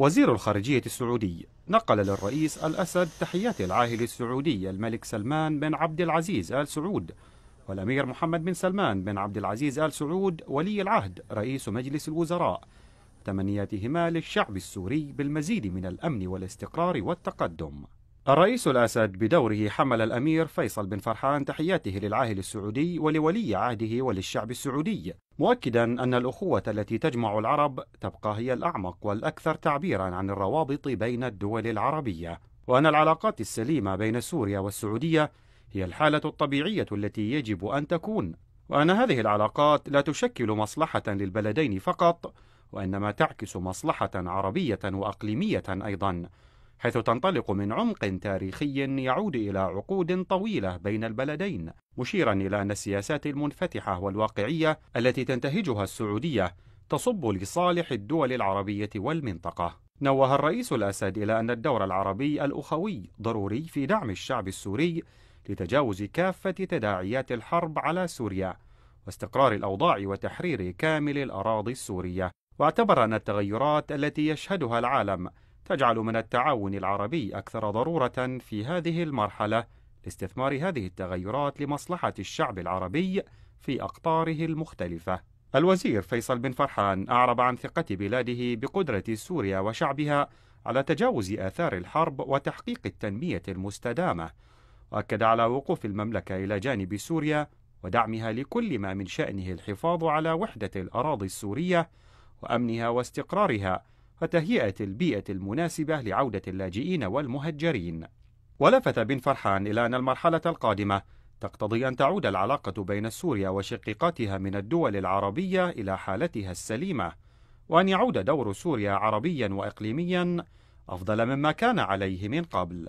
وزير الخارجية السعودي نقل للرئيس الأسد تحيات العاهل السعودي الملك سلمان بن عبد العزيز آل سعود والأمير محمد بن سلمان بن عبد العزيز آل سعود ولي العهد رئيس مجلس الوزراء تمنياتهما للشعب السوري بالمزيد من الأمن والاستقرار والتقدم الرئيس الأسد بدوره حمل الأمير فيصل بن فرحان تحياته للعاهل السعودي ولولي عهده وللشعب السعودي مؤكدا أن الأخوة التي تجمع العرب تبقى هي الأعمق والأكثر تعبيرا عن الروابط بين الدول العربية وأن العلاقات السليمة بين سوريا والسعودية هي الحالة الطبيعية التي يجب أن تكون وأن هذه العلاقات لا تشكل مصلحة للبلدين فقط وإنما تعكس مصلحة عربية وأقليمية أيضا حيث تنطلق من عمق تاريخي يعود إلى عقود طويلة بين البلدين مشيرا إلى أن السياسات المنفتحة والواقعية التي تنتهجها السعودية تصب لصالح الدول العربية والمنطقة نوه الرئيس الأسد إلى أن الدور العربي الأخوي ضروري في دعم الشعب السوري لتجاوز كافة تداعيات الحرب على سوريا واستقرار الأوضاع وتحرير كامل الأراضي السورية واعتبر أن التغيرات التي يشهدها العالم تجعل من التعاون العربي أكثر ضرورة في هذه المرحلة لاستثمار هذه التغيرات لمصلحة الشعب العربي في أقطاره المختلفة. الوزير فيصل بن فرحان أعرب عن ثقة بلاده بقدرة سوريا وشعبها على تجاوز آثار الحرب وتحقيق التنمية المستدامة، وأكد على وقوف المملكة إلى جانب سوريا ودعمها لكل ما من شأنه الحفاظ على وحدة الأراضي السورية وأمنها واستقرارها وتهيئة البيئة المناسبة لعودة اللاجئين والمهجرين. ولفت بن فرحان إلى أن المرحلة القادمة تقتضي أن تعود العلاقة بين سوريا وشقيقاتها من الدول العربية إلى حالتها السليمة، وأن يعود دور سوريا عربيا وإقليميا أفضل مما كان عليه من قبل.